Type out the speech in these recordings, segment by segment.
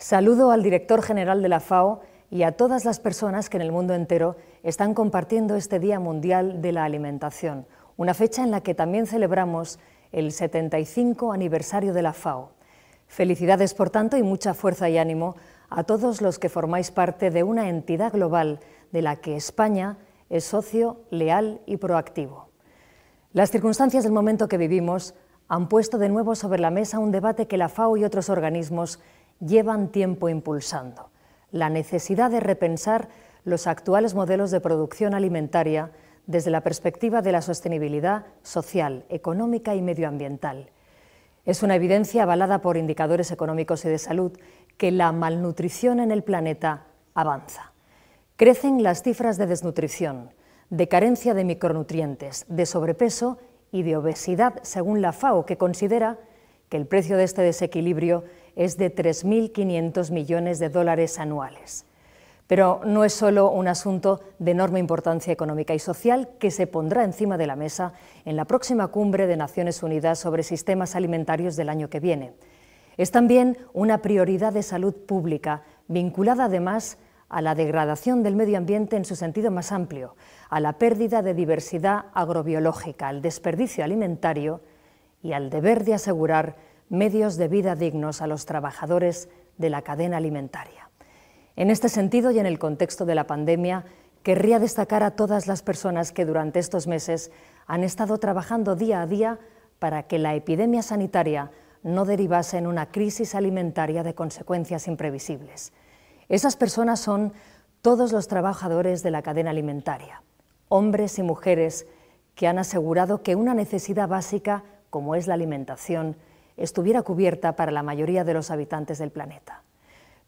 Saludo al director general de la FAO y a todas las personas que en el mundo entero están compartiendo este Día Mundial de la Alimentación, una fecha en la que también celebramos el 75 aniversario de la FAO. Felicidades, por tanto, y mucha fuerza y ánimo a todos los que formáis parte de una entidad global de la que España es socio leal y proactivo. Las circunstancias del momento que vivimos han puesto de nuevo sobre la mesa un debate que la FAO y otros organismos llevan tiempo impulsando, la necesidad de repensar los actuales modelos de producción alimentaria desde la perspectiva de la sostenibilidad social, económica y medioambiental. Es una evidencia avalada por indicadores económicos y de salud que la malnutrición en el planeta avanza. Crecen las cifras de desnutrición, de carencia de micronutrientes, de sobrepeso y de obesidad, según la FAO, que considera que el precio de este desequilibrio es de 3.500 millones de dólares anuales. Pero no es solo un asunto de enorme importancia económica y social que se pondrá encima de la mesa en la próxima cumbre de Naciones Unidas sobre sistemas alimentarios del año que viene. Es también una prioridad de salud pública, vinculada además a la degradación del medio ambiente en su sentido más amplio, a la pérdida de diversidad agrobiológica, al desperdicio alimentario y al deber de asegurar medios de vida dignos a los trabajadores de la cadena alimentaria. En este sentido y en el contexto de la pandemia, querría destacar a todas las personas que durante estos meses han estado trabajando día a día para que la epidemia sanitaria no derivase en una crisis alimentaria de consecuencias imprevisibles. Esas personas son todos los trabajadores de la cadena alimentaria, hombres y mujeres que han asegurado que una necesidad básica como es la alimentación estuviera cubierta para la mayoría de los habitantes del planeta.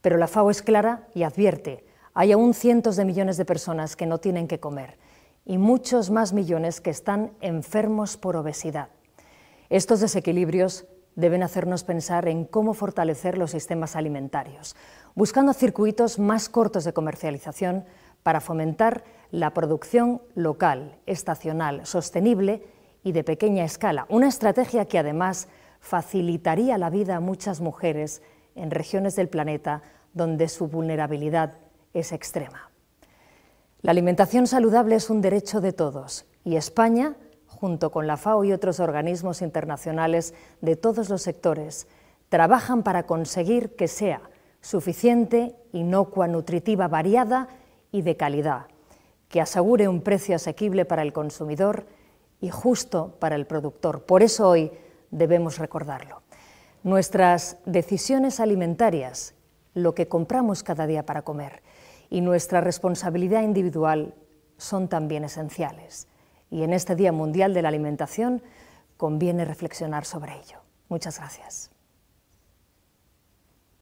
Pero la FAO es clara y advierte, hay aún cientos de millones de personas que no tienen que comer y muchos más millones que están enfermos por obesidad. Estos desequilibrios deben hacernos pensar en cómo fortalecer los sistemas alimentarios, buscando circuitos más cortos de comercialización para fomentar la producción local, estacional, sostenible y de pequeña escala, una estrategia que además facilitaría la vida a muchas mujeres en regiones del planeta donde su vulnerabilidad es extrema. La alimentación saludable es un derecho de todos y España, junto con la FAO y otros organismos internacionales de todos los sectores, trabajan para conseguir que sea suficiente, inocua, nutritiva, variada y de calidad, que asegure un precio asequible para el consumidor y justo para el productor. Por eso hoy debemos recordarlo. Nuestras decisiones alimentarias, lo que compramos cada día para comer y nuestra responsabilidad individual son también esenciales. Y en este Día Mundial de la Alimentación conviene reflexionar sobre ello. Muchas gracias.